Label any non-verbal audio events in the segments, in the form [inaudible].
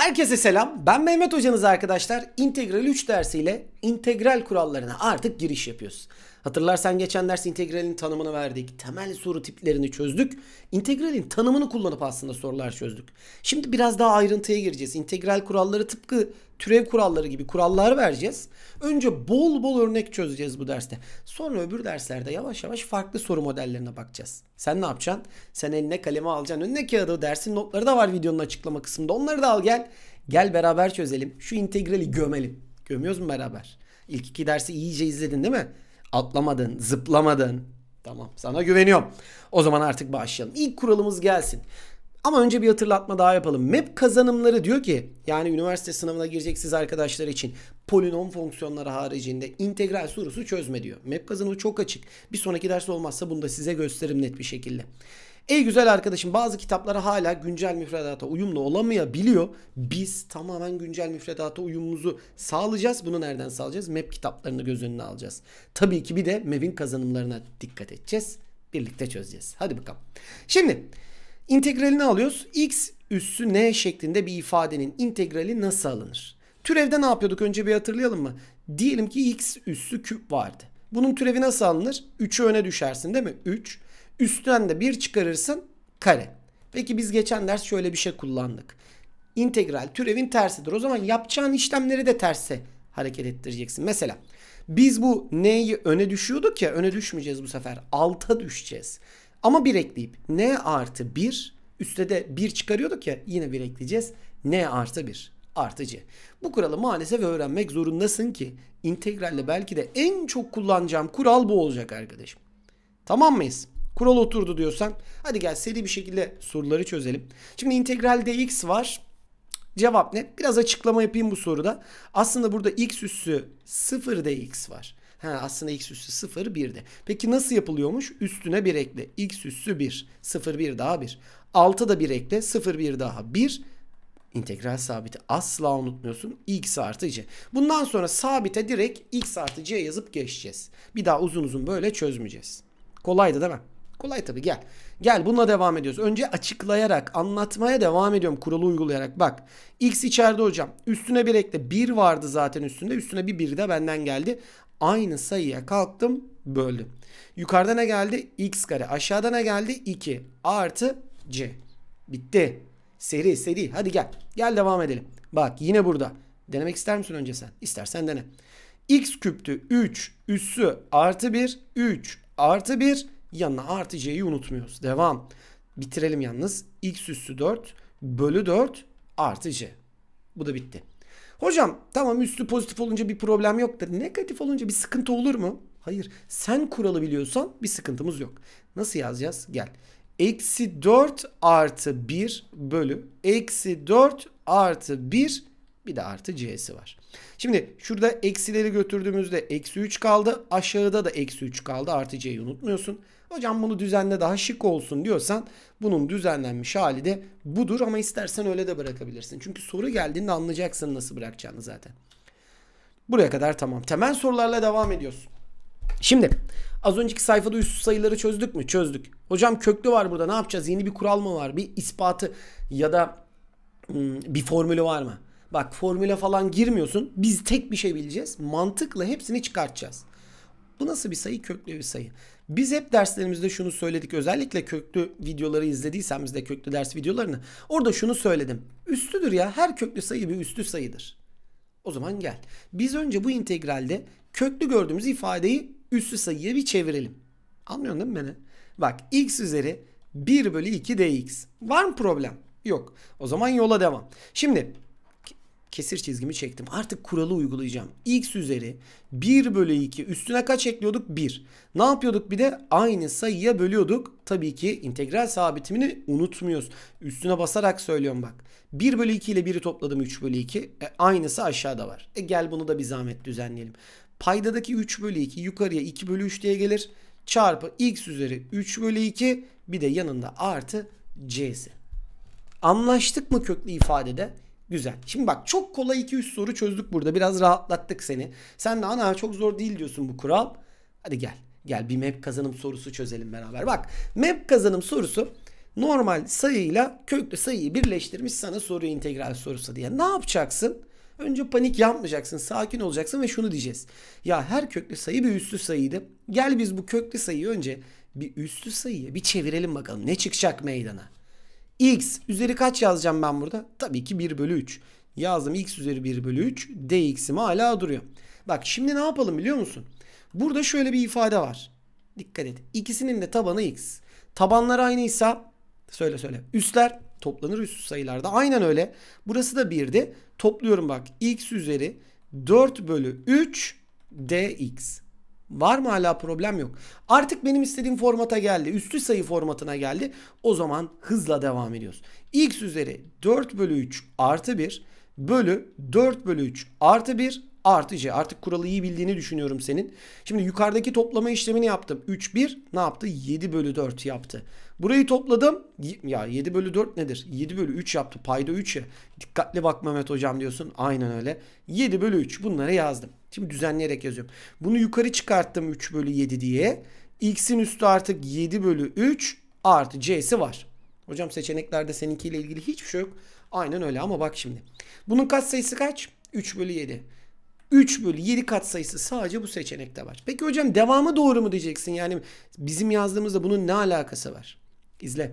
Herkese selam. Ben Mehmet hocanız arkadaşlar. İntegral 3 dersiyle integral kurallarına artık giriş yapıyoruz. Hatırlarsan geçen ders integralin tanımını verdik. Temel soru tiplerini çözdük. İntegralin tanımını kullanıp aslında sorular çözdük. Şimdi biraz daha ayrıntıya gireceğiz. İntegral kuralları tıpkı türev kuralları gibi kurallar vereceğiz. Önce bol bol örnek çözeceğiz bu derste. Sonra öbür derslerde yavaş yavaş farklı soru modellerine bakacağız. Sen ne yapacaksın? Sen eline kalemi alacaksın. Önüne kağıdı dersin notları da var videonun açıklama kısmında. Onları da al gel. Gel beraber çözelim. Şu integrali gömelim. Gömüyoruz mu beraber? İlk iki dersi iyice izledin değil mi? Atlamadın, zıplamadın. Tamam sana güveniyorum. O zaman artık başlayalım. İlk kuralımız gelsin. Ama önce bir hatırlatma daha yapalım. MEP kazanımları diyor ki yani üniversite sınavına gireceksiniz arkadaşlar için polinom fonksiyonları haricinde integral sorusu çözme diyor. MEP kazanımı çok açık. Bir sonraki ders olmazsa bunu da size gösteririm net bir şekilde. Ey güzel arkadaşım bazı kitapları hala güncel müfredata uyumlu olamayabiliyor. Biz tamamen güncel müfredata uyumumuzu sağlayacağız. Bunu nereden sağlayacağız? MEP kitaplarını göz önüne alacağız. Tabii ki bir de MEP'in kazanımlarına dikkat edeceğiz. Birlikte çözeceğiz. Hadi bakalım. Şimdi integralini alıyoruz. X üssü n şeklinde bir ifadenin integrali nasıl alınır? Türevde ne yapıyorduk? Önce bir hatırlayalım mı? Diyelim ki x üssü küp vardı. Bunun türevi nasıl alınır? 3'ü öne düşersin değil mi? 3. Üstten de 1 çıkarırsın kare. Peki biz geçen ders şöyle bir şey kullandık. İntegral türevin tersidir. O zaman yapacağın işlemleri de terse hareket ettireceksin. Mesela biz bu n'yi öne düşüyorduk ya öne düşmeyeceğiz bu sefer. Alta düşeceğiz. Ama bir ekleyip n artı 1 üstte de 1 çıkarıyorduk ya yine bir ekleyeceğiz. n artı 1 artıcı. Bu kuralı maalesef öğrenmek zorundasın ki integralle belki de en çok kullanacağım kural bu olacak arkadaşım. Tamam mıyız? Kural oturdu diyorsan hadi gel seri bir şekilde soruları çözelim. Şimdi integralde x var. Cevap ne? Biraz açıklama yapayım bu soruda. Aslında burada x üssü 0 dx var. Ha, aslında x üssü 0 1 de. Peki nasıl yapılıyormuş? Üstüne 1 ekle. x üssü 1. 0 1 daha 1. 6 da 1 ekle. 0 1 daha 1. İntegral sabiti asla unutmuyorsun. x artı c. Bundan sonra sabite direkt x artı c yazıp geçeceğiz. Bir daha uzun uzun böyle çözmeyeceğiz. Kolaydı değil mi? Kolay tabii gel. Gel bununla devam ediyoruz. Önce açıklayarak, anlatmaya devam ediyorum kuralı uygulayarak. Bak x içeride hocam. Üstüne bir ekle. 1 vardı zaten üstünde. Üstüne bir 1 de benden geldi. Aynı sayıya kalktım böldüm. Yukarıda ne geldi? x kare. Aşağıda ne geldi? 2 artı c. Bitti. Seri seri. Hadi gel. Gel devam edelim. Bak yine burada. Denemek ister misin önce sen? İstersen dene. x küptü 3 üssü artı 1 3 artı 1 yanına artı c'yi unutmuyoruz. Devam. Bitirelim yalnız. x üssü 4 bölü 4 artı c. Bu da bitti. Hocam tamam üstü pozitif olunca bir problem yok da negatif olunca bir sıkıntı olur mu? Hayır. Sen kuralı biliyorsan bir sıkıntımız yok. Nasıl yazacağız? Gel. Eksi 4 artı 1 bölü eksi 4 artı 1 bir de artı c'si var. Şimdi şurada eksileri götürdüğümüzde eksi 3 kaldı. Aşağıda da eksi 3 kaldı. Artı c'yi unutmuyorsun. Hocam bunu düzenle daha şık olsun diyorsan bunun düzenlenmiş hali de budur ama istersen öyle de bırakabilirsin. Çünkü soru geldiğinde anlayacaksın nasıl bırakacağını zaten. Buraya kadar tamam. Temel sorularla devam ediyorsun. Şimdi az önceki sayfada üst sayıları çözdük mü? Çözdük. Hocam köklü var burada ne yapacağız? Yeni bir kural mı var? Bir ispatı ya da hmm, bir formülü var mı? Bak formüle falan girmiyorsun. Biz tek bir şey bileceğiz. Mantıkla hepsini çıkartacağız. Bu nasıl bir sayı? Köklü bir sayı. Biz hep derslerimizde şunu söyledik. Özellikle köklü videoları izlediysem biz de köklü ders videolarını. Orada şunu söyledim. Üstüdür ya. Her köklü sayı bir üstü sayıdır. O zaman gel. Biz önce bu integralde köklü gördüğümüz ifadeyi üstü sayıya bir çevirelim. Anlıyorsun değil mi beni? Bak x üzeri 1 bölü 2 dx. Var mı problem? Yok. O zaman yola devam. Şimdi kesir çizgimi çektim. Artık kuralı uygulayacağım. X üzeri 1 bölü 2 üstüne kaç ekliyorduk? 1. Ne yapıyorduk bir de? Aynı sayıya bölüyorduk. Tabii ki integral sabitimini unutmuyoruz. Üstüne basarak söylüyorum bak. 1 bölü 2 ile 1'i topladım 3 bölü 2. E, aynısı aşağıda var. E, gel bunu da bir zahmet düzenleyelim. Paydadaki 3 bölü 2 yukarıya 2 bölü 3 diye gelir. Çarpı x üzeri 3 bölü 2 bir de yanında artı c'si. Anlaştık mı köklü ifadede? Güzel. Şimdi bak çok kolay 2-3 soru çözdük burada. Biraz rahatlattık seni. Sen de ana çok zor değil diyorsun bu kural. Hadi gel. Gel bir map kazanım sorusu çözelim beraber. Bak map kazanım sorusu normal sayıyla köklü sayıyı birleştirmiş sana soru integral sorusu diye. Ne yapacaksın? Önce panik yapmayacaksın. Sakin olacaksın ve şunu diyeceğiz. Ya her köklü sayı bir üslü sayıydı. Gel biz bu köklü sayıyı önce bir üslü sayıya bir çevirelim bakalım. Ne çıkacak meydana? x üzeri kaç yazacağım ben burada? Tabii ki 1 bölü 3. Yazdım x üzeri 1 bölü 3. dx'im hala duruyor. Bak şimdi ne yapalım biliyor musun? Burada şöyle bir ifade var. Dikkat et. İkisinin de tabanı x. Tabanlar aynıysa söyle söyle. Üstler toplanır üst sayılarda. Aynen öyle. Burası da 1'di. Topluyorum bak. x üzeri 4 bölü 3 dx. Var mı hala problem yok. Artık benim istediğim formata geldi. Üstü sayı formatına geldi. O zaman hızla devam ediyoruz. X üzeri 4 bölü 3 artı 1 bölü 4 bölü 3 artı 1 artı c. Artık kuralı iyi bildiğini düşünüyorum senin. Şimdi yukarıdaki toplama işlemini yaptım. 3 1 ne yaptı? 7 bölü 4 yaptı. Burayı topladım. Ya 7 bölü 4 nedir? 7 bölü 3 yaptı. Payda 3 ya. Dikkatli bak Mehmet hocam diyorsun. Aynen öyle. 7 bölü 3 bunları yazdım. Şimdi düzenleyerek yazıyorum. Bunu yukarı çıkarttım 3 bölü 7 diye. X'in üstü artık 7 bölü 3 artı C'si var. Hocam seçeneklerde seninkiyle ilgili hiçbir şey yok. Aynen öyle ama bak şimdi. Bunun kat sayısı kaç? 3 bölü 7. 3 bölü 7 kat sayısı sadece bu seçenekte var. Peki hocam devamı doğru mu diyeceksin? Yani bizim yazdığımızda bunun ne alakası var? İzle.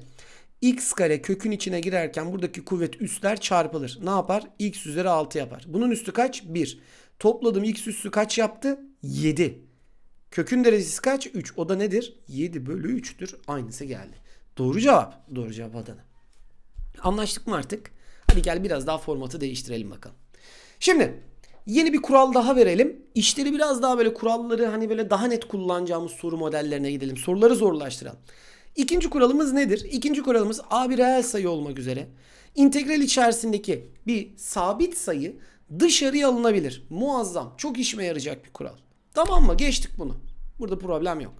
X kare kökün içine girerken buradaki kuvvet üstler çarpılır. Ne yapar? X üzeri 6 yapar. Bunun üstü kaç? 1. Topladım x üssü kaç yaptı? 7. Kökün derecesi kaç? 3. O da nedir? 7 bölü 3'tür. Aynısı geldi. Doğru cevap. Doğru cevap Adana. Anlaştık mı artık? Hadi gel biraz daha formatı değiştirelim bakalım. Şimdi yeni bir kural daha verelim. İşleri biraz daha böyle kuralları hani böyle daha net kullanacağımız soru modellerine gidelim. Soruları zorlaştıralım. İkinci kuralımız nedir? İkinci kuralımız a bir reel sayı olmak üzere integral içerisindeki bir sabit sayı dışarıya alınabilir. Muazzam. Çok işime yarayacak bir kural. Tamam mı? Geçtik bunu. Burada problem yok.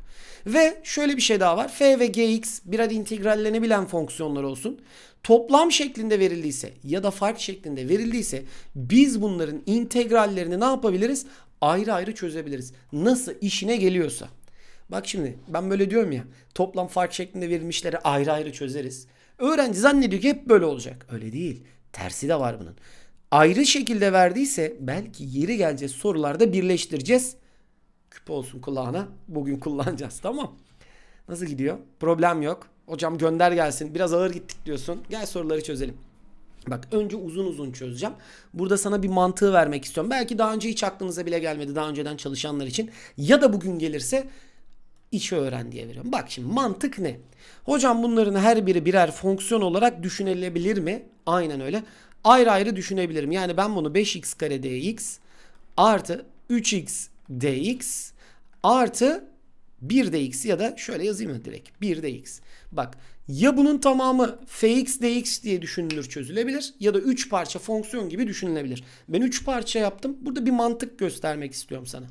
Ve şöyle bir şey daha var. F ve Gx birer integrallenebilen fonksiyonlar olsun. Toplam şeklinde verildiyse ya da fark şeklinde verildiyse biz bunların integrallerini ne yapabiliriz? Ayrı ayrı çözebiliriz. Nasıl işine geliyorsa. Bak şimdi ben böyle diyorum ya toplam fark şeklinde verilmişleri ayrı ayrı çözeriz. Öğrenci zannediyor ki hep böyle olacak. Öyle değil. Tersi de var bunun ayrı şekilde verdiyse belki yeri gelecek sorularda birleştireceğiz. Küpe olsun kulağına. Bugün kullanacağız tamam. Nasıl gidiyor? Problem yok. Hocam gönder gelsin. Biraz ağır gittik diyorsun. Gel soruları çözelim. Bak önce uzun uzun çözeceğim. Burada sana bir mantığı vermek istiyorum. Belki daha önce hiç aklınıza bile gelmedi daha önceden çalışanlar için. Ya da bugün gelirse içi öğren diye veriyorum. Bak şimdi mantık ne? Hocam bunların her biri birer fonksiyon olarak düşünülebilir mi? Aynen öyle ayrı ayrı düşünebilirim. Yani ben bunu 5x kare dx artı 3x dx artı 1 dx ya da şöyle yazayım mı direkt 1 dx. Bak ya bunun tamamı fx dx diye düşünülür çözülebilir ya da 3 parça fonksiyon gibi düşünülebilir. Ben 3 parça yaptım. Burada bir mantık göstermek istiyorum sana.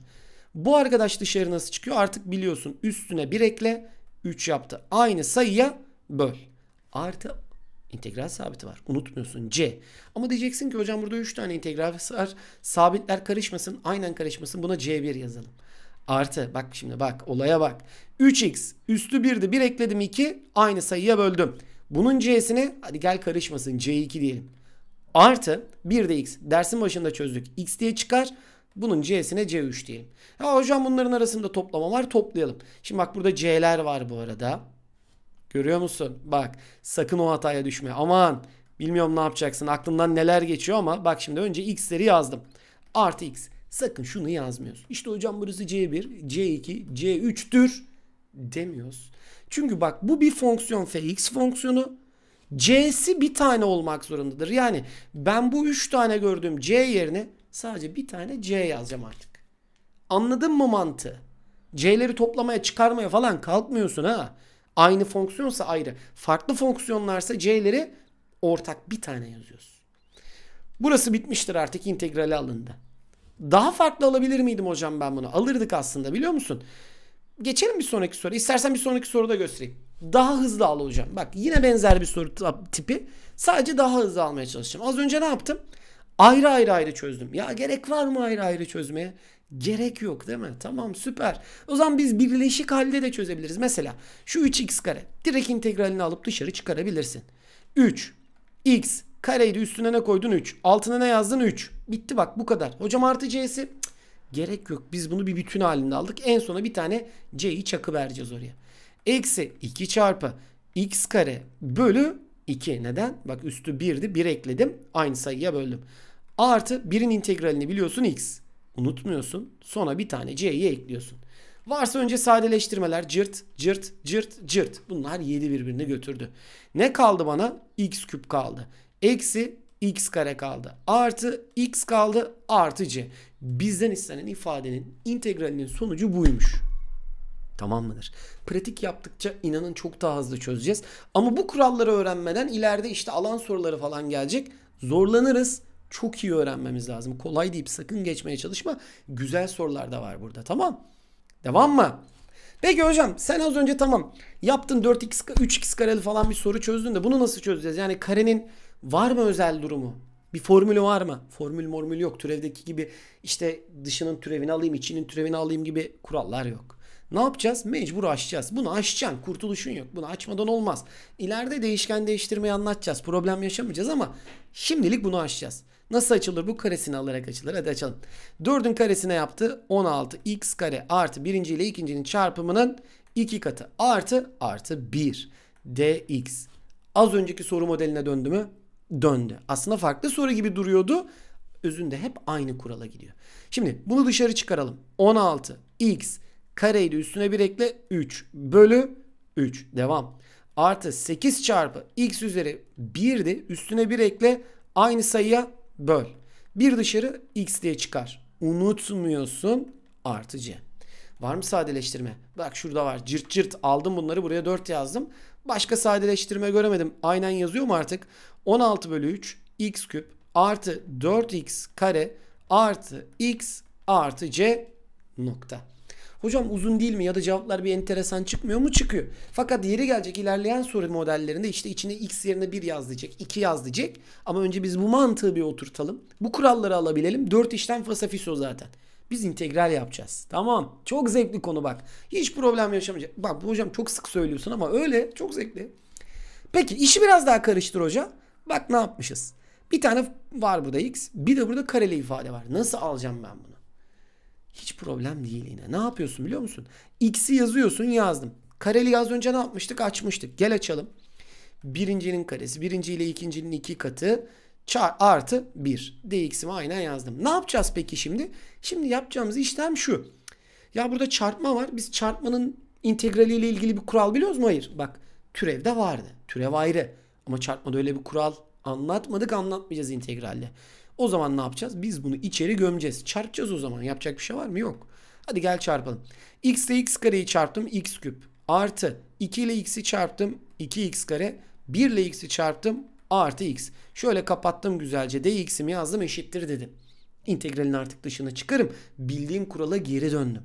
Bu arkadaş dışarı nasıl çıkıyor artık biliyorsun. Üstüne 1 ekle 3 yaptı. Aynı sayıya böl. Artı integral sabiti var. Unutmuyorsun. C. Ama diyeceksin ki hocam burada 3 tane integral var. Sabitler karışmasın. Aynen karışmasın. Buna C1 yazalım. Artı. Bak şimdi bak. Olaya bak. 3x üstü 1'di. 1 ekledim 2. Aynı sayıya böldüm. Bunun c'sini hadi gel karışmasın. C2 diyelim. Artı 1 de x. Dersin başında çözdük. x diye çıkar. Bunun c'sine c3 diyelim. Ya hocam bunların arasında toplama var. Toplayalım. Şimdi bak burada c'ler var bu arada. Görüyor musun? Bak sakın o hataya düşme. Aman bilmiyorum ne yapacaksın. Aklından neler geçiyor ama bak şimdi önce x'leri yazdım. Artı x. Sakın şunu yazmıyoruz. İşte hocam burası c1, c2, c3'tür demiyoruz. Çünkü bak bu bir fonksiyon fx fonksiyonu. c'si bir tane olmak zorundadır. Yani ben bu 3 tane gördüğüm c yerine sadece bir tane c yazacağım artık. Anladın mı mantığı? c'leri toplamaya çıkarmaya falan kalkmıyorsun ha. Aynı fonksiyonsa ayrı. Farklı fonksiyonlarsa c'leri ortak bir tane yazıyoruz. Burası bitmiştir artık integrali alındı. Daha farklı alabilir miydim hocam ben bunu? Alırdık aslında biliyor musun? Geçelim bir sonraki soru. İstersen bir sonraki soruda göstereyim. Daha hızlı al hocam. Bak yine benzer bir soru tipi. Sadece daha hızlı almaya çalışacağım. Az önce ne yaptım? Ayrı ayrı ayrı çözdüm. Ya gerek var mı ayrı ayrı çözmeye? Gerek yok değil mi? Tamam süper. O zaman biz birleşik halde de çözebiliriz. Mesela şu 3x kare. Direkt integralini alıp dışarı çıkarabilirsin. 3 x kareyi de üstüne ne koydun 3. Altına ne yazdın 3. Bitti bak bu kadar. Hocam artı c'si gerek yok. Biz bunu bir bütün halinde aldık. En sona bir tane c'yi çakı oraya. Eksi 2 çarpı x kare bölü 2. Neden? Bak üstü 1'di. 1 ekledim. Aynı sayıya böldüm. Artı 1'in integralini biliyorsun x unutmuyorsun. Sonra bir tane C'yi ekliyorsun. Varsa önce sadeleştirmeler cırt cırt cırt cırt. Bunlar 7 birbirini götürdü. Ne kaldı bana? X küp kaldı. Eksi x kare kaldı. Artı x kaldı artı c. Bizden istenen ifadenin integralinin sonucu buymuş. Tamam mıdır? Pratik yaptıkça inanın çok daha hızlı çözeceğiz. Ama bu kuralları öğrenmeden ileride işte alan soruları falan gelecek. Zorlanırız. Çok iyi öğrenmemiz lazım. Kolay deyip sakın geçmeye çalışma. Güzel sorular da var burada. Tamam. Devam mı? Peki hocam sen az önce tamam yaptın 4x 3x kareli falan bir soru çözdün de bunu nasıl çözeceğiz? Yani karenin var mı özel durumu? Bir formülü var mı? Formül mormül yok. Türevdeki gibi işte dışının türevini alayım, içinin türevini alayım gibi kurallar yok. Ne yapacağız? Mecbur aşacağız. Bunu aşacaksın. Kurtuluşun yok. Bunu açmadan olmaz. İleride değişken değiştirmeyi anlatacağız. Problem yaşamayacağız ama şimdilik bunu aşacağız. Nasıl açılır? Bu karesini alarak açılır. Hadi açalım. 4'ün karesine yaptı 16 x kare artı 1. ile 2.'nin çarpımının 2 katı artı artı 1 dx. Az önceki soru modeline döndü mü? Döndü. Aslında farklı soru gibi duruyordu. Özünde hep aynı kurala gidiyor. Şimdi bunu dışarı çıkaralım. 16 x kareyi de üstüne bir ekle 3 bölü 3. Devam. Artı 8 çarpı x üzeri 1'di. Üstüne bir ekle aynı sayıya böl. Bir dışarı x diye çıkar. Unutmuyorsun artı c Var mı sadeleştirme? Bak şurada var. Cırt cırt aldım bunları buraya 4 yazdım. Başka sadeleştirme göremedim. Aynen yazıyor mu artık? 16 bölü 3 x küp artı 4x kare artı x artı c nokta. Hocam uzun değil mi ya da cevaplar bir enteresan çıkmıyor mu? Çıkıyor. Fakat yeri gelecek ilerleyen soru modellerinde işte içine x yerine 1 yaz diyecek, 2 yaz diyecek. Ama önce biz bu mantığı bir oturtalım. Bu kuralları alabilelim. 4 işlem fasafis o zaten. Biz integral yapacağız. Tamam. Çok zevkli konu bak. Hiç problem yaşamayacak. Bak bu hocam çok sık söylüyorsun ama öyle çok zevkli. Peki işi biraz daha karıştır hoca. Bak ne yapmışız. Bir tane var burada x. Bir de burada kareli ifade var. Nasıl alacağım ben bunu? Hiç problem değil yine. Ne yapıyorsun biliyor musun? X'i yazıyorsun yazdım. Kareli az önce ne yapmıştık? Açmıştık. Gel açalım. Birincinin karesi. Birinci ile ikincinin iki katı. Çar, artı 1. Dx'imi aynen yazdım. Ne yapacağız peki şimdi? Şimdi yapacağımız işlem şu. Ya burada çarpma var. Biz çarpmanın integraliyle ilgili bir kural biliyoruz mu? Hayır. Bak türevde vardı. Türev ayrı. Ama çarpmada öyle bir kural anlatmadık anlatmayacağız integralde. O zaman ne yapacağız? Biz bunu içeri gömeceğiz. Çarpacağız o zaman. Yapacak bir şey var mı? Yok. Hadi gel çarpalım. x ile x kareyi çarptım. x küp. Artı 2 ile x'i çarptım. 2x kare. 1 ile x'i çarptım. Artı x. Şöyle kapattım güzelce. dx'imi yazdım eşittir dedim. İntegralin artık dışına çıkarım. Bildiğim kurala geri döndüm.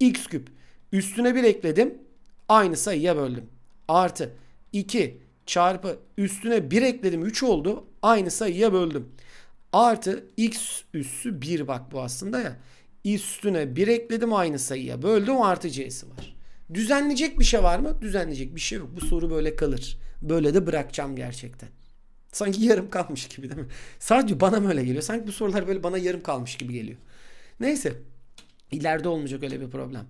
x küp. Üstüne bir ekledim. Aynı sayıya böldüm. Artı 2 çarpı üstüne 1 ekledim 3 oldu. Aynı sayıya böldüm. Artı x üssü 1 bak bu aslında ya. Üstüne 1 ekledim aynı sayıya. Böldüm artı c'si var. Düzenleyecek bir şey var mı? Düzenleyecek bir şey yok. Bu soru böyle kalır. Böyle de bırakacağım gerçekten. Sanki yarım kalmış gibi değil mi? Sadece bana böyle geliyor. Sanki bu sorular böyle bana yarım kalmış gibi geliyor. Neyse. ileride olmayacak öyle bir problem.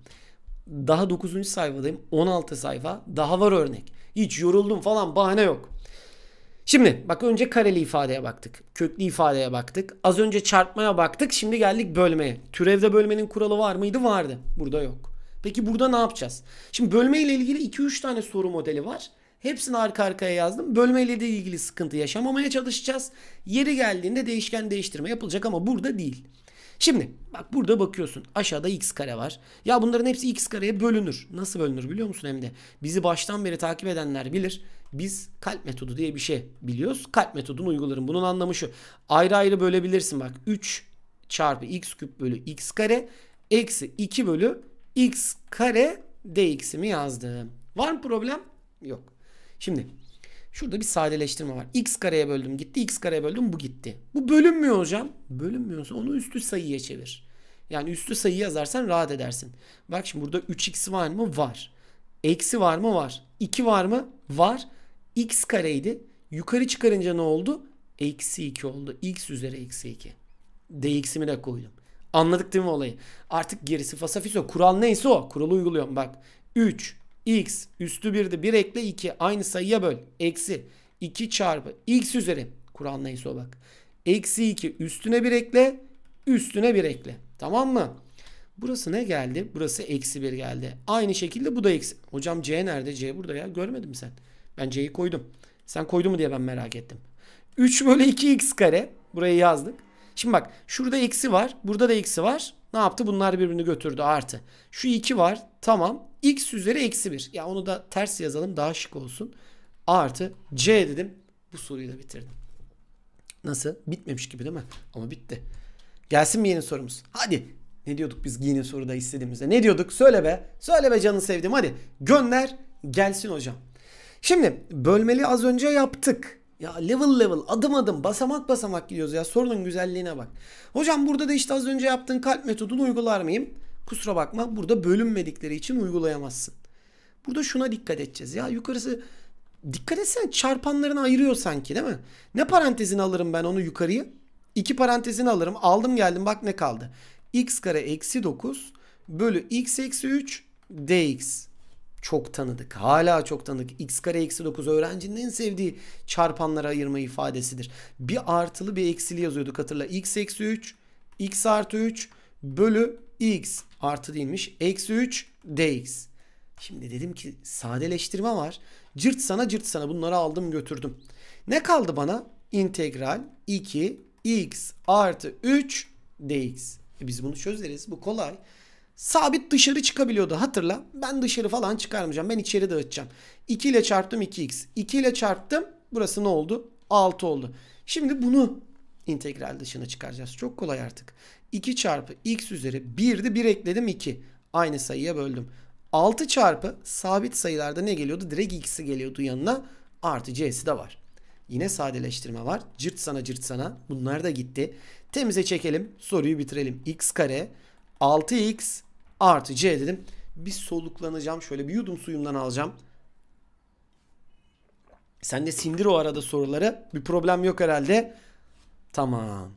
Daha 9. sayfadayım. 16 sayfa. Daha var örnek. Hiç yoruldum falan bahane yok. Şimdi bak önce kareli ifadeye baktık. Köklü ifadeye baktık. Az önce çarpmaya baktık. Şimdi geldik bölmeye. Türevde bölmenin kuralı var mıydı? Vardı. Burada yok. Peki burada ne yapacağız? Şimdi bölme ile ilgili 2-3 tane soru modeli var. Hepsini arka arkaya yazdım. Bölme ile de ilgili sıkıntı yaşamamaya çalışacağız. Yeri geldiğinde değişken değiştirme yapılacak ama burada değil. Şimdi bak burada bakıyorsun aşağıda x kare var. Ya bunların hepsi x kareye bölünür. Nasıl bölünür biliyor musun hem de Bizi baştan beri takip edenler bilir. Biz kalp metodu diye bir şey biliyoruz. Kalp metodunu uygularım. Bunun anlamı şu. Ayrı ayrı bölebilirsin bak. 3 çarpı x küp bölü x kare eksi 2 bölü x kare dx'imi yazdım. Var mı problem? Yok. Şimdi Şurada bir sadeleştirme var. X kareye böldüm gitti. X kareye böldüm bu gitti. Bu bölünmüyor hocam. Bölünmüyorsa onu üstü sayıya çevir. Yani üstü sayı yazarsan rahat edersin. Bak şimdi burada 3x var mı? Var. Eksi var mı? Var. 2 var mı? Var. X kareydi. Yukarı çıkarınca ne oldu? Eksi 2 oldu. X üzeri eksi 2. Dx'imi de koydum. Anladık değil mi olayı? Artık gerisi fasafiso. Kural neyse o. Kuralı uyguluyorum. Bak 3 x üstü 1'di. 1 ekle 2 aynı sayıya böl. Eksi 2 çarpı x üzeri. kural neyse o bak. Eksi 2 üstüne 1 ekle. Üstüne 1 ekle. Tamam mı? Burası ne geldi? Burası eksi 1 geldi. Aynı şekilde bu da eksi. Hocam C nerede? C burada ya. görmedin mi sen. Ben C'yi koydum. Sen koydun mu diye ben merak ettim. 3 bölü 2x kare. Burayı yazdık. Şimdi bak şurada eksi var. Burada da eksi var. Ne yaptı? Bunlar birbirini götürdü artı. Şu 2 var. Tamam. X üzeri eksi 1. Ya onu da ters yazalım daha şık olsun. Artı C dedim. Bu soruyu da bitirdim. Nasıl? Bitmemiş gibi değil mi? Ama bitti. Gelsin mi yeni sorumuz? Hadi. Ne diyorduk biz yeni soruda istediğimizde? Ne diyorduk? Söyle be. Söyle be canını sevdim. Hadi. Gönder. Gelsin hocam. Şimdi bölmeli az önce yaptık. Ya level level adım adım basamak basamak gidiyoruz ya sorunun güzelliğine bak. Hocam burada da işte az önce yaptığın kalp metodunu uygular mıyım? Kusura bakma burada bölünmedikleri için uygulayamazsın. Burada şuna dikkat edeceğiz ya yukarısı dikkat etsen çarpanlarını ayırıyor sanki değil mi? Ne parantezini alırım ben onu yukarıyı? İki parantezini alırım aldım geldim bak ne kaldı. x kare eksi 9 bölü x eksi 3 dx çok tanıdık. Hala çok tanıdık. X kare eksi 9 öğrencinin en sevdiği çarpanlara ayırma ifadesidir. Bir artılı bir eksili yazıyorduk hatırla. X eksi 3, X artı 3 bölü X artı değilmiş. Eksi 3 dx. Şimdi dedim ki sadeleştirme var. Cırt sana cırt sana bunları aldım götürdüm. Ne kaldı bana? İntegral 2 x artı 3 dx. E biz bunu çözeriz. Bu kolay. Sabit dışarı çıkabiliyordu hatırla. Ben dışarı falan çıkarmayacağım. Ben içeri dağıtacağım. 2 ile çarptım 2x. 2 ile çarptım. Burası ne oldu? 6 oldu. Şimdi bunu integral dışına çıkaracağız. Çok kolay artık. 2 çarpı x üzeri 1'di. 1 ekledim 2. Aynı sayıya böldüm. 6 çarpı sabit sayılarda ne geliyordu? Direkt x'i geliyordu yanına. Artı c'si de var. Yine sadeleştirme var. Cırt sana cırt sana. Bunlar da gitti. Temize çekelim. Soruyu bitirelim. x kare 6x artı c dedim. Bir soluklanacağım. Şöyle bir yudum suyumdan alacağım. Sen de sindir o arada soruları. Bir problem yok herhalde. Tamam.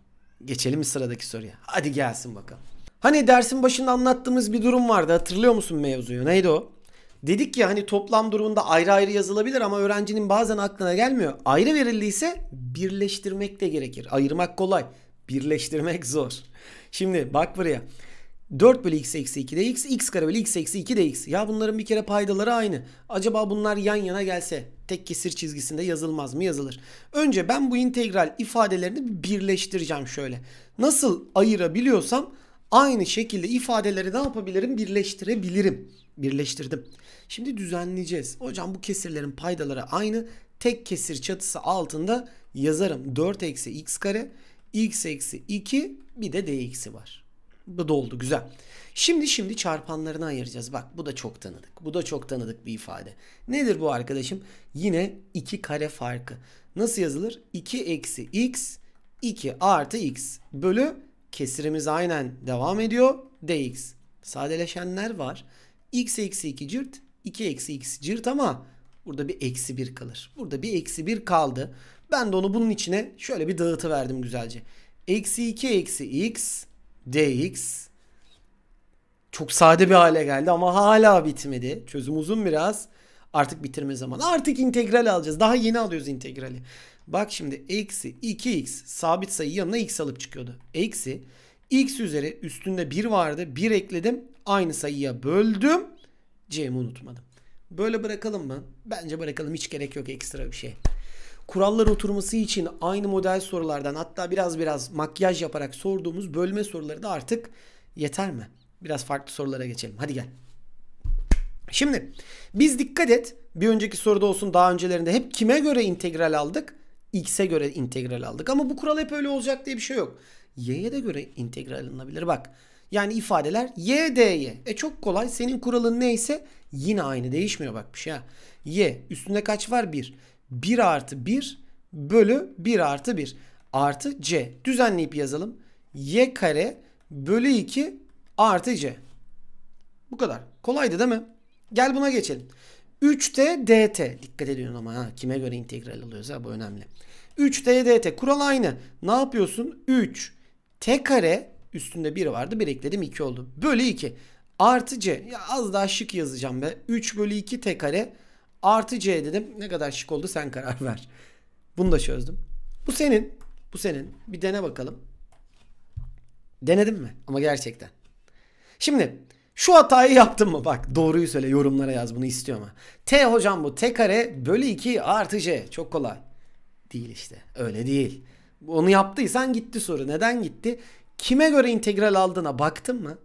Geçelim sıradaki soruya. Hadi gelsin bakalım. Hani dersin başında anlattığımız bir durum vardı. Hatırlıyor musun mevzuyu? Neydi o? Dedik ya hani toplam durumunda ayrı ayrı yazılabilir ama öğrencinin bazen aklına gelmiyor. Ayrı verildiyse birleştirmek de gerekir. Ayırmak kolay. Birleştirmek zor. Şimdi bak buraya. 4 bölü x eksi 2 de x x kare bölü x eksi 2 de x. Ya bunların bir kere paydaları aynı. Acaba bunlar yan yana gelse tek kesir çizgisinde yazılmaz mı yazılır. Önce ben bu integral ifadelerini birleştireceğim şöyle. Nasıl ayırabiliyorsam aynı şekilde ifadeleri ne yapabilirim? Birleştirebilirim. Birleştirdim. Şimdi düzenleyeceğiz. Hocam bu kesirlerin paydaları aynı. Tek kesir çatısı altında yazarım. 4 eksi x kare, x eksi 2 bir de dx'i var. Bu da oldu güzel. Şimdi şimdi çarpanlarını ayıracağız. Bak bu da çok tanıdık. Bu da çok tanıdık bir ifade. Nedir bu arkadaşım? Yine iki kare farkı. Nasıl yazılır? 2 eksi x 2 artı x bölü kesirimiz aynen devam ediyor. dx. Sadeleşenler var. x eksi 2 cirt 2 eksi x cirt ama burada bir eksi 1 kalır. Burada bir eksi 1 kaldı. Ben de onu bunun içine şöyle bir dağıtı verdim güzelce. Eksi 2 eksi x dx çok sade bir hale geldi ama hala bitmedi. Çözüm uzun biraz. Artık bitirme zamanı. Artık integral alacağız. Daha yeni alıyoruz integrali. Bak şimdi eksi 2x sabit sayı yanına x alıp çıkıyordu. Eksi x üzeri üstünde 1 vardı. 1 ekledim. Aynı sayıya böldüm. C'mi unutmadım. Böyle bırakalım mı? Bence bırakalım. Hiç gerek yok ekstra bir şey kurallar oturması için aynı model sorulardan hatta biraz biraz makyaj yaparak sorduğumuz bölme soruları da artık yeter mi? Biraz farklı sorulara geçelim. Hadi gel. Şimdi biz dikkat et bir önceki soruda olsun daha öncelerinde hep kime göre integral aldık? X'e göre integral aldık. Ama bu kural hep öyle olacak diye bir şey yok. Y'ye de göre integral alınabilir. Bak yani ifadeler y, d, y. E çok kolay. Senin kuralın neyse yine aynı değişmiyor bak bir şey ha. Y üstünde kaç var? 1. 1 artı 1 bölü 1 artı 1 artı c. Düzenleyip yazalım. y kare bölü 2 artı c. Bu kadar. Kolaydı değil mi? Gel buna geçelim. 3t dt. Dikkat ediyorsun ama ha, kime göre integral alıyoruz ha bu önemli. 3t dt. Kural aynı. Ne yapıyorsun? 3 t kare üstünde 1 vardı. 1 ekledim 2 oldu. Bölü 2 artı c. Ya az daha şık yazacağım be. 3 bölü 2 t kare Artı C dedim. Ne kadar şık oldu sen karar ver. Bunu da çözdüm. Bu senin. Bu senin. Bir dene bakalım. Denedim mi? Ama gerçekten. Şimdi şu hatayı yaptın mı? Bak doğruyu söyle yorumlara yaz bunu istiyor mu? T hocam bu. T kare bölü 2 artı C. Çok kolay. Değil işte. Öyle değil. Onu yaptıysan gitti soru. Neden gitti? Kime göre integral aldığına baktın mı?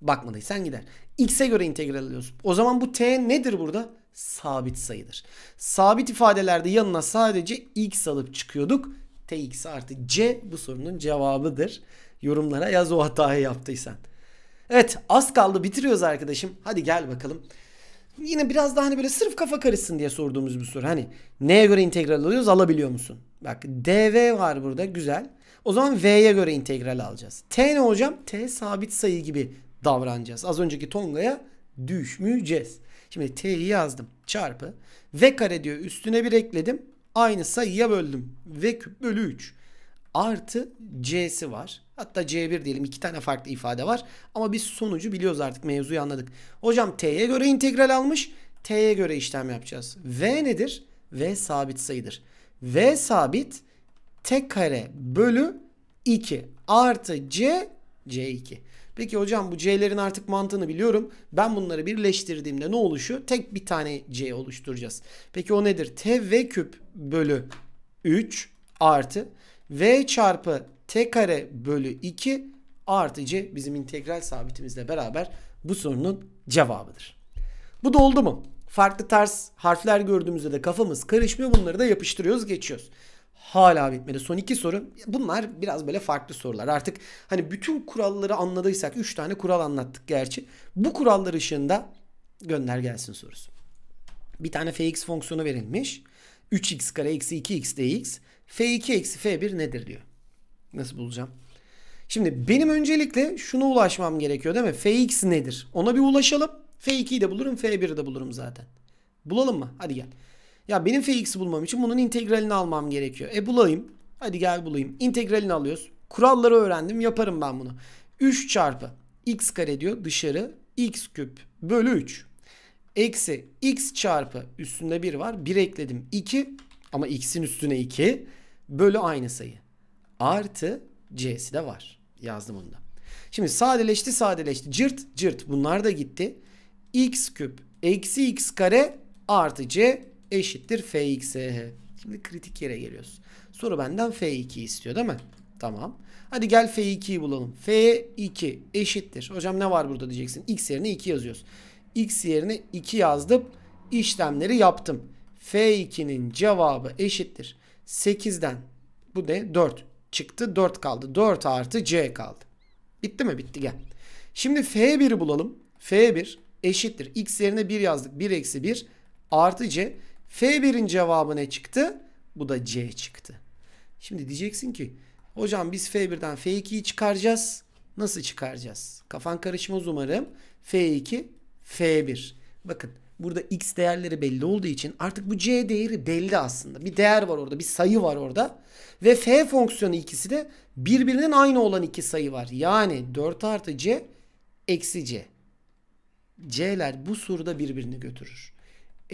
Bakmadıysan gider. X'e göre integral alıyorsun. O zaman bu T nedir burada? sabit sayıdır. Sabit ifadelerde yanına sadece x alıp çıkıyorduk. Tx artı c bu sorunun cevabıdır. Yorumlara yaz o hatayı yaptıysan. Evet az kaldı bitiriyoruz arkadaşım. Hadi gel bakalım. Yine biraz daha hani böyle sırf kafa karışsın diye sorduğumuz bir soru. Hani neye göre integral alıyoruz alabiliyor musun? Bak dv var burada güzel. O zaman v'ye göre integral alacağız. T ne hocam? T sabit sayı gibi davranacağız. Az önceki Tonga'ya düşmeyeceğiz. Şimdi t'yi yazdım çarpı. V kare diyor üstüne bir ekledim. Aynı sayıya böldüm. V küp bölü 3. Artı c'si var. Hatta c1 diyelim. iki tane farklı ifade var. Ama biz sonucu biliyoruz artık mevzuyu anladık. Hocam t'ye göre integral almış. T'ye göre işlem yapacağız. V nedir? V sabit sayıdır. V sabit t kare bölü 2 artı c c2. Peki hocam bu C'lerin artık mantığını biliyorum. Ben bunları birleştirdiğimde ne oluşuyor? Tek bir tane C oluşturacağız. Peki o nedir? T TV küp bölü 3 artı V çarpı T kare bölü 2 artı C bizim integral sabitimizle beraber bu sorunun cevabıdır. Bu doldu mu? Farklı ters harfler gördüğümüzde de kafamız karışmıyor. Bunları da yapıştırıyoruz geçiyoruz hala bitmedi. Son iki soru. Bunlar biraz böyle farklı sorular. Artık hani bütün kuralları anladıysak 3 tane kural anlattık gerçi. Bu kurallar ışığında gönder gelsin sorusu. Bir tane fx fonksiyonu verilmiş. 3x kare eksi 2x dx. f2 eksi f1 nedir diyor. Nasıl bulacağım? Şimdi benim öncelikle şuna ulaşmam gerekiyor değil mi? fx nedir? Ona bir ulaşalım. f2'yi de bulurum f1'i de bulurum zaten. Bulalım mı? Hadi gel. Ya benim fx'i bulmam için bunun integralini almam gerekiyor. E bulayım. Hadi gel bulayım. İntegralini alıyoruz. Kuralları öğrendim. Yaparım ben bunu. 3 çarpı x kare diyor dışarı x küp bölü 3. Eksi x çarpı üstünde 1 var. 1 ekledim 2 ama x'in üstüne 2 bölü aynı sayı. Artı c'si de var. Yazdım onu da. Şimdi sadeleşti sadeleşti. Cırt cırt bunlar da gitti. x küp eksi x kare artı c eşittir fxeh. Şimdi kritik yere geliyoruz. Soru benden f2 istiyor değil mi? Tamam. Hadi gel f2'yi bulalım. f2 eşittir. Hocam ne var burada diyeceksin. x yerine 2 yazıyoruz. x yerine 2 yazdım. işlemleri yaptım. f2'nin cevabı eşittir. 8'den bu ne? 4 çıktı. 4 kaldı. 4 artı c kaldı. Bitti mi? Bitti gel. Şimdi f1'i bulalım. f1 eşittir. x yerine 1 yazdık. 1 eksi 1 artı c. F1'in cevabı ne çıktı? Bu da C çıktı. Şimdi diyeceksin ki hocam biz F1'den F2'yi çıkaracağız. Nasıl çıkaracağız? Kafan karışmaz umarım. F2, F1. Bakın burada x değerleri belli olduğu için artık bu c değeri belli aslında. Bir değer var orada, bir sayı var orada. Ve f fonksiyonu ikisi de birbirinin aynı olan iki sayı var. Yani 4 artı c eksi c. c'ler bu soruda birbirini götürür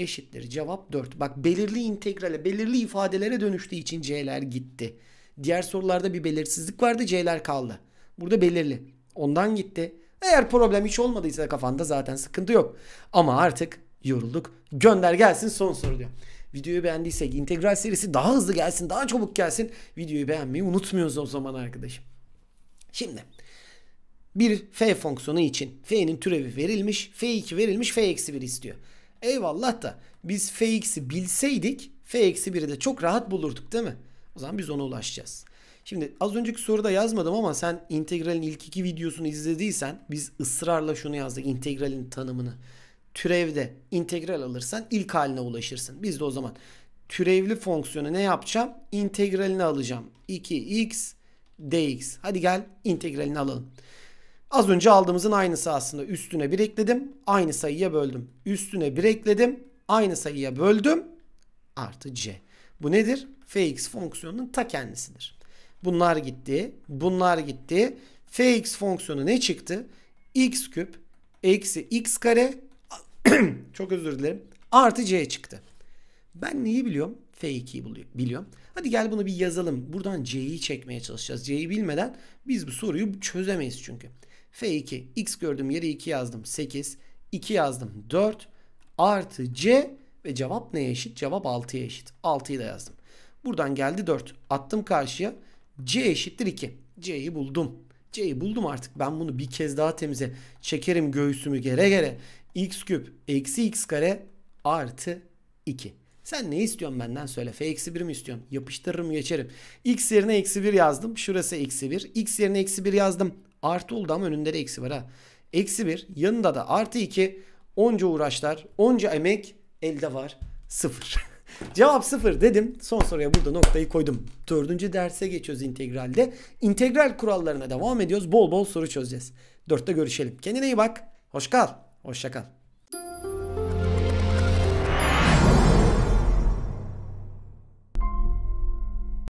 eşittir. Cevap 4. Bak belirli integrale, belirli ifadelere dönüştüğü için c'ler gitti. Diğer sorularda bir belirsizlik vardı, c'ler kaldı. Burada belirli. Ondan gitti. Eğer problem hiç olmadıysa kafanda zaten sıkıntı yok. Ama artık yorulduk. Gönder gelsin son soru diyor. Videoyu beğendiysek integral serisi daha hızlı gelsin, daha çabuk gelsin. Videoyu beğenmeyi unutmuyoruz o zaman arkadaşım. Şimdi bir f fonksiyonu için f'nin türevi verilmiş, f2 verilmiş, f-1 istiyor. Eyvallah da biz fx'i bilseydik fx'i 1'i de çok rahat bulurduk değil mi? O zaman biz ona ulaşacağız. Şimdi az önceki soruda yazmadım ama sen integralin ilk iki videosunu izlediysen biz ısrarla şunu yazdık integralin tanımını. Türevde integral alırsan ilk haline ulaşırsın. Biz de o zaman türevli fonksiyonu ne yapacağım? İntegralini alacağım. 2x dx. Hadi gel integralini alalım. Az önce aldığımızın aynısı aslında. Üstüne 1 ekledim. Aynı sayıya böldüm. Üstüne 1 ekledim. Aynı sayıya böldüm. Artı c. Bu nedir? fx fonksiyonunun ta kendisidir. Bunlar gitti. Bunlar gitti. fx fonksiyonu ne çıktı? x küp eksi x kare [clears throat] çok özür dilerim. Artı c çıktı. Ben neyi biliyorum? F2'yi biliyorum. Hadi gel bunu bir yazalım. Buradan C'yi çekmeye çalışacağız. C'yi bilmeden biz bu soruyu çözemeyiz çünkü. F2 x gördüm yeri 2 yazdım 8 2 yazdım 4 artı c ve cevap neye eşit? Cevap 6'ya eşit. 6'yı da yazdım. Buradan geldi 4. Attım karşıya. C eşittir 2. C'yi buldum. C'yi buldum artık. Ben bunu bir kez daha temize çekerim göğsümü gere gere. X küp eksi x kare artı 2. Sen ne istiyorsun benden söyle. F eksi 1 mi istiyorsun? Yapıştırırım geçerim. X yerine eksi 1 yazdım. Şurası eksi 1. X yerine eksi 1 yazdım. Artı oldu ama önünde de eksi var ha. Eksi 1 yanında da artı 2 onca uğraşlar onca emek elde var 0. [laughs] Cevap 0 dedim. Son soruya burada noktayı koydum. Dördüncü derse geçiyoruz integralde. İntegral kurallarına devam ediyoruz. Bol bol soru çözeceğiz. Dörtte görüşelim. Kendine iyi bak. Hoş kal. Hoşça kal.